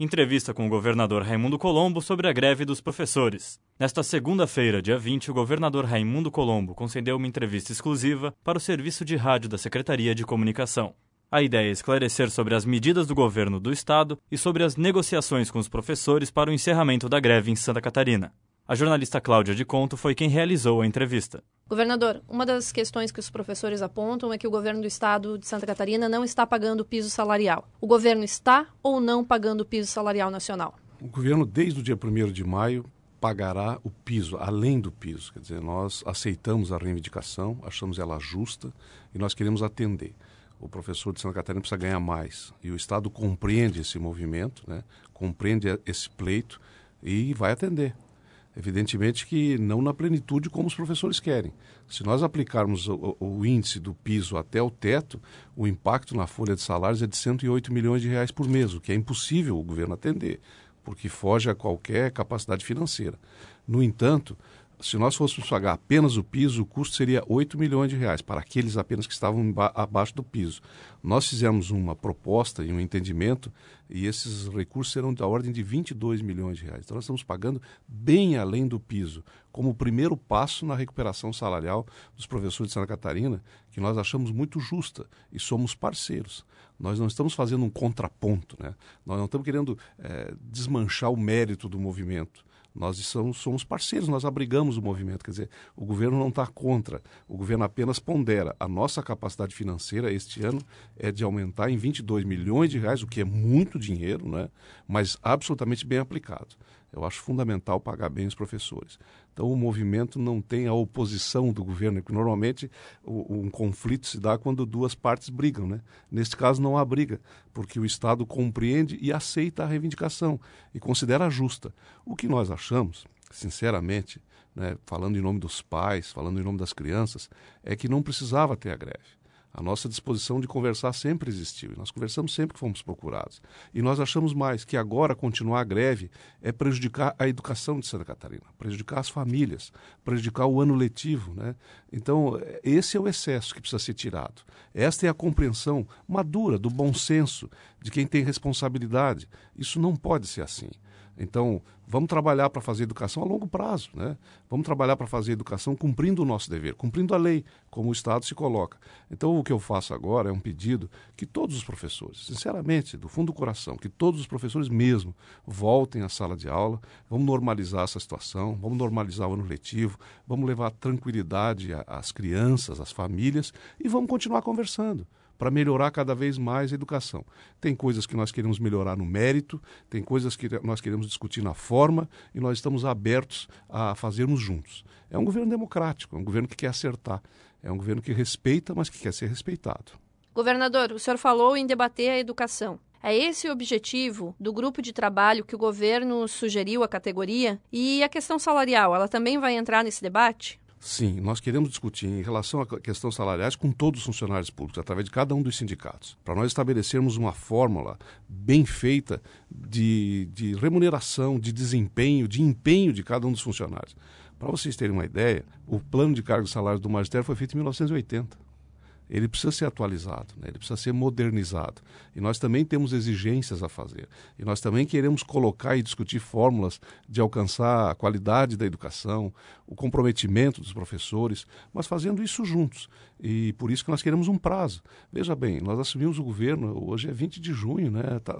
entrevista com o governador Raimundo Colombo sobre a greve dos professores. Nesta segunda-feira, dia 20, o governador Raimundo Colombo concedeu uma entrevista exclusiva para o serviço de rádio da Secretaria de Comunicação. A ideia é esclarecer sobre as medidas do governo do estado e sobre as negociações com os professores para o encerramento da greve em Santa Catarina. A jornalista Cláudia de Conto foi quem realizou a entrevista. Governador, uma das questões que os professores apontam é que o governo do estado de Santa Catarina não está pagando o piso salarial. O governo está ou não pagando o piso salarial nacional? O governo, desde o dia 1 de maio, pagará o piso, além do piso. Quer dizer, nós aceitamos a reivindicação, achamos ela justa e nós queremos atender. O professor de Santa Catarina precisa ganhar mais. E o Estado compreende esse movimento, né? compreende esse pleito e vai atender. Evidentemente que não na plenitude como os professores querem. Se nós aplicarmos o, o, índice do piso até o teto, o impacto na folha de salários é de 108 milhões de reais por mês, o que é impossível o governo atender, porque foge a qualquer capacidade financeira. No entanto, se nós fôssemos pagar apenas o piso, o custo seria 8 milhões de reais, para aqueles apenas que estavam abaixo do piso. Nós fizemos uma proposta e um entendimento e esses recursos serão da ordem de 22 milhões de reais. Então nós estamos pagando bem além do piso, como o primeiro passo na recuperação salarial dos professores de Santa Catarina, que nós achamos muito justa e somos parceiros. Nós não estamos fazendo um contraponto, né? nós não estamos querendo é, desmanchar o mérito do movimento nós somos, somos parceiros, nós abrigamos o movimento. Quer dizer, o governo não está contra, o governo apenas pondera. A nossa capacidade financeira este ano é de aumentar em 22 milhões de reais, o que é muito dinheiro, né? mas absolutamente bem aplicado. Eu acho fundamental pagar bem os professores. Então, o movimento não tem a oposição do governo, porque normalmente um conflito se dá quando duas partes brigam. Né? Neste caso, não há briga, porque o Estado compreende e aceita a reivindicação e considera justa. O que nós achamos, sinceramente, né, falando em nome dos pais, falando em nome das crianças, é que não precisava ter a greve. A nossa disposição de conversar sempre existiu. Nós conversamos sempre que fomos procurados. E nós achamos mais que agora continuar a greve é prejudicar a educação de Santa Catarina, prejudicar as famílias, prejudicar o ano letivo. Né? Então, é, esse é o excesso que precisa ser tirado. Esta é a compreensão madura, do bom senso, de quem tem responsabilidade. Isso não pode ser assim. Então, vamos trabalhar para fazer educação a longo prazo, né? Vamos trabalhar para fazer educação cumprindo o nosso dever, cumprindo a lei, como o Estado se coloca. Então, o que eu faço agora é um pedido que todos os professores, sinceramente, do fundo do coração, que todos os professores mesmo voltem à sala de aula, vamos normalizar essa situação, vamos normalizar o ano letivo, vamos levar tranquilidade às crianças, às famílias e vamos continuar conversando para melhorar cada vez mais a educação. Tem coisas que nós queremos melhorar no mérito, tem coisas que nós queremos discutir na forma e nós estamos abertos a fazermos juntos. É um governo democrático, é um governo que quer acertar, é um governo que respeita, mas que quer ser respeitado. Governador, o senhor falou em debater a educação. É esse o objetivo do grupo de trabalho que o governo sugeriu à categoria? E a questão salarial, ela também vai entrar nesse debate? Sim, nós queremos discutir em relação à questão salariais com todos os funcionários públicos, através de cada um dos sindicatos, para nós estabelecermos uma fórmula bem feita de, de remuneração, de desempenho, de empenho de cada um dos funcionários. Para vocês terem uma ideia, o plano de cargos e salários do magistério foi feito em 1980 ele precisa ser atualizado, né? ele precisa ser modernizado. E nós também temos exigências a fazer. E nós também queremos colocar e discutir fórmulas de alcançar a qualidade da educação, o comprometimento dos professores, mas fazendo isso juntos. E por isso que nós queremos um prazo. Veja bem, nós assumimos o governo, hoje é 20 de junho, né? Tá,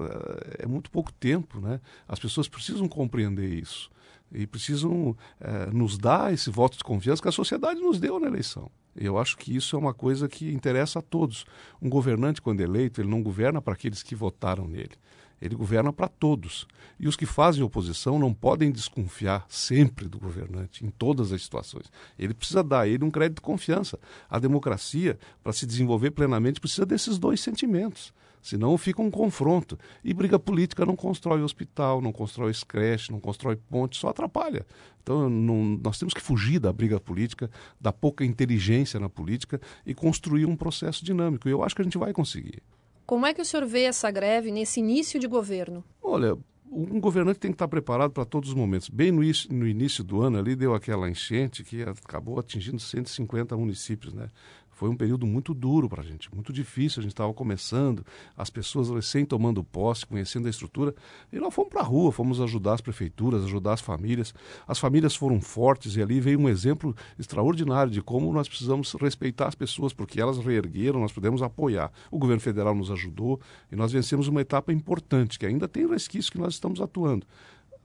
é muito pouco tempo. Né? As pessoas precisam compreender isso. E precisam eh, nos dar esse voto de confiança que a sociedade nos deu na eleição. Eu acho que isso é uma coisa que interessa a todos. Um governante, quando eleito, ele não governa para aqueles que votaram nele. Ele governa para todos. E os que fazem oposição não podem desconfiar sempre do governante, em todas as situações. Ele precisa dar a ele um crédito de confiança. A democracia, para se desenvolver plenamente, precisa desses dois sentimentos. Senão fica um confronto. E briga política não constrói hospital, não constrói creche, não constrói ponte, só atrapalha. Então não, nós temos que fugir da briga política, da pouca inteligência na política e construir um processo dinâmico. E eu acho que a gente vai conseguir. Como é que o senhor vê essa greve nesse início de governo? Olha, um governante tem que estar preparado para todos os momentos. Bem no, no, início do ano ali deu aquela enchente que acabou atingindo 150 municípios, né? Foi um período muito duro para a gente, muito difícil. A gente estava começando, as pessoas recém tomando posse, conhecendo a estrutura. E nós fomos para a rua, fomos ajudar as prefeituras, ajudar as famílias. As famílias foram fortes e ali veio um exemplo extraordinário de como nós precisamos respeitar as pessoas, porque elas reergueram, nós pudemos apoiar. O governo federal nos ajudou e nós vencemos uma etapa importante, que ainda tem resquício que nós estamos atuando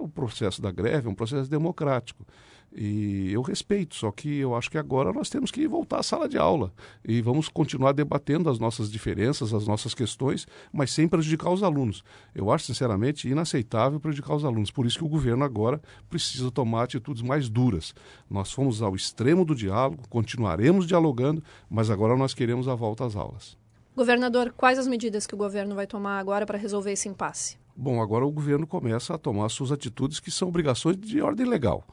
o processo da greve é um processo democrático. E eu respeito, só que eu acho que agora nós temos que voltar à sala de aula e vamos continuar debatendo as nossas diferenças, as nossas questões, mas sem prejudicar os alunos. Eu acho, sinceramente, inaceitável prejudicar os alunos. Por isso que o governo agora precisa tomar atitudes mais duras. Nós fomos ao extremo do diálogo, continuaremos dialogando, mas agora nós queremos a volta às aulas. Governador, quais as medidas que o governo vai tomar agora para resolver esse impasse? Bom, agora o governo começa a tomar suas atitudes que são obrigações de ordem legal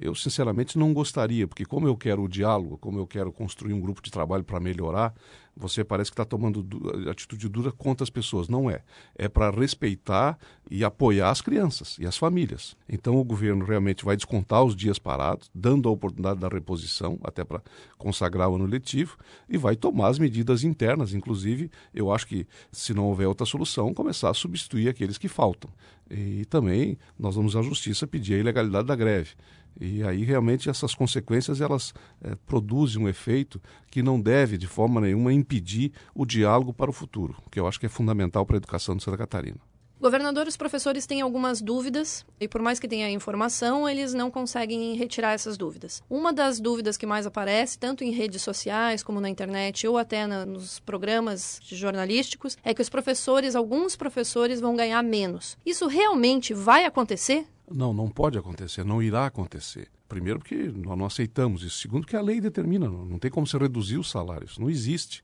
eu sinceramente não gostaria, porque como eu quero o diálogo, como eu quero construir um grupo de trabalho para melhorar, você parece que está tomando atitude dura contra as pessoas. Não é. É para respeitar e apoiar as crianças e as famílias. Então o governo realmente vai descontar os dias parados, dando a oportunidade da reposição, até para consagrar o ano letivo, e vai tomar as medidas internas. Inclusive, eu acho que, se não houver outra solução, começar a substituir aqueles que faltam. E também nós vamos à justiça pedir a ilegalidade da greve. E aí realmente essas consequências elas é, produzem um efeito que não deve de forma nenhuma impedir o diálogo para o futuro, que eu acho que é fundamental para a educação de Santa Catarina. Governador, os professores têm algumas dúvidas e, por mais que tenha informação, eles não conseguem retirar essas dúvidas. Uma das dúvidas que mais aparece, tanto em redes sociais como na internet ou até na, nos programas jornalísticos, é que os professores, alguns professores, vão ganhar menos. Isso realmente vai acontecer? Não, não pode acontecer, não irá acontecer. Primeiro, porque nós não aceitamos isso. Segundo, que a lei determina, não tem como se reduzir os salários, não existe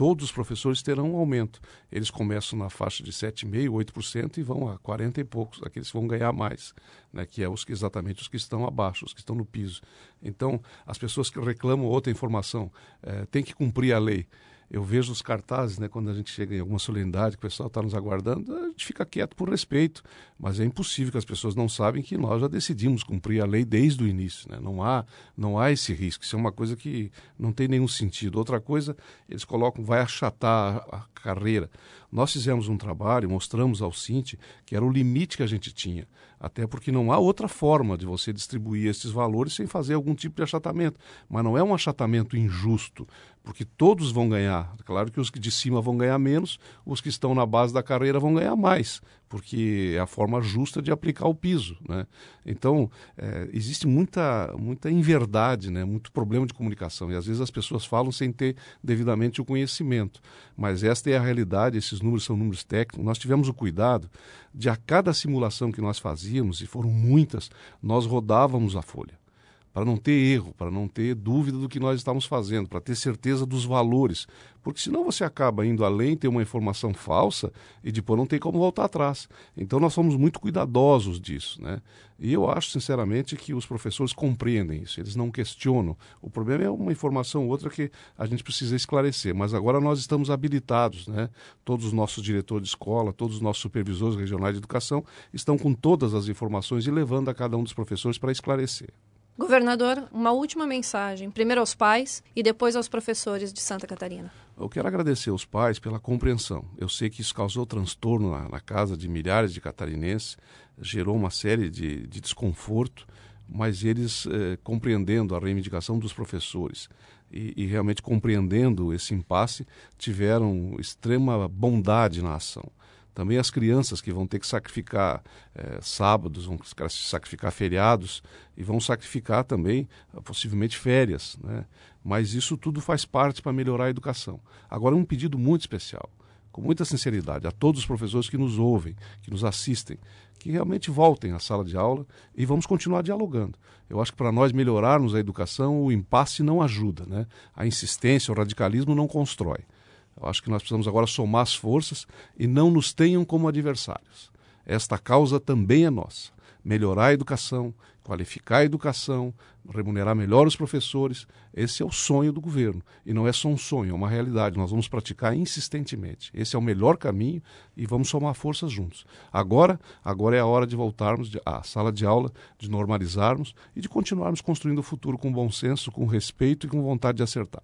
todos os professores terão um aumento. Eles começam na faixa de 7,5%, 8% e vão a 40 e poucos, aqueles que vão ganhar mais, né, que é os que, exatamente os que estão abaixo, os que estão no piso. Então, as pessoas que reclamam outra informação eh, têm que cumprir a lei eu vejo os cartazes, né, quando a gente chega em alguma solenidade, que o pessoal está nos aguardando, a gente fica quieto por respeito, mas é impossível que as pessoas não sabem que nós já decidimos cumprir a lei desde o início, né? Não há, não há esse risco, isso é uma coisa que não tem nenhum sentido. Outra coisa, eles colocam vai achatar a, carreira. Nós fizemos um trabalho, mostramos ao Cinti que era o limite que a gente tinha, até porque não há outra forma de você distribuir esses valores sem fazer algum tipo de achatamento, mas não é um achatamento injusto, porque todos vão ganhar. Claro que os de cima vão ganhar menos, os que estão na base da carreira vão ganhar mais, porque é a forma justa de aplicar o piso. Né? Então, é, existe muita, muita inverdade, né? muito problema de comunicação, e às vezes as pessoas falam sem ter devidamente o conhecimento. Mas esta é a realidade, esses números são números técnicos. Nós tivemos o cuidado de, a cada simulação que nós fazíamos, e foram muitas, nós rodávamos a folha para não ter erro, para não ter dúvida do que nós estamos fazendo, para ter certeza dos valores. Porque senão você acaba indo além, ter uma informação falsa e depois não tem como voltar atrás. Então nós somos muito cuidadosos disso. Né? E eu acho, sinceramente, que os professores compreendem isso, eles não questionam. O problema é uma informação ou outra que a gente precisa esclarecer. Mas agora nós estamos habilitados, né? todos os nossos diretores de escola, todos os nossos supervisores regionais de educação estão com todas as informações e levando a cada um dos professores para esclarecer. Governador, uma última mensagem, primeiro aos pais e depois aos professores de Santa Catarina. Eu quero agradecer aos pais pela compreensão. Eu sei que isso causou transtorno na, na casa de milhares de catarinenses, gerou uma série de, de desconforto, mas eles eh, compreendendo a reivindicação dos professores e, e realmente compreendendo esse impasse, tiveram extrema bondade na ação. Também as crianças que vão ter que sacrificar é, sábados, vão sacrificar feriados e vão sacrificar também, ah, possivelmente, férias. Né? Mas isso tudo faz parte para melhorar a educação. Agora, um pedido muito especial, com muita sinceridade, a todos os professores que nos ouvem, que nos assistem, que realmente voltem à sala de aula e vamos continuar dialogando. Eu acho que para nós melhorarmos a educação, o impasse não ajuda, né? A insistência, o radicalismo não constrói. Eu acho que nós precisamos agora somar as forças e não nos tenham como adversários. Esta causa também é nossa. Melhorar a educação, qualificar a educação, remunerar melhor os professores, esse é o sonho do governo. E não é só um sonho, é uma realidade. Nós vamos praticar insistentemente. Esse é o melhor caminho e vamos somar forças juntos. Agora, agora é a hora de voltarmos à sala de aula, de normalizarmos e de continuarmos construindo o futuro com bom senso, com respeito e com vontade de acertar.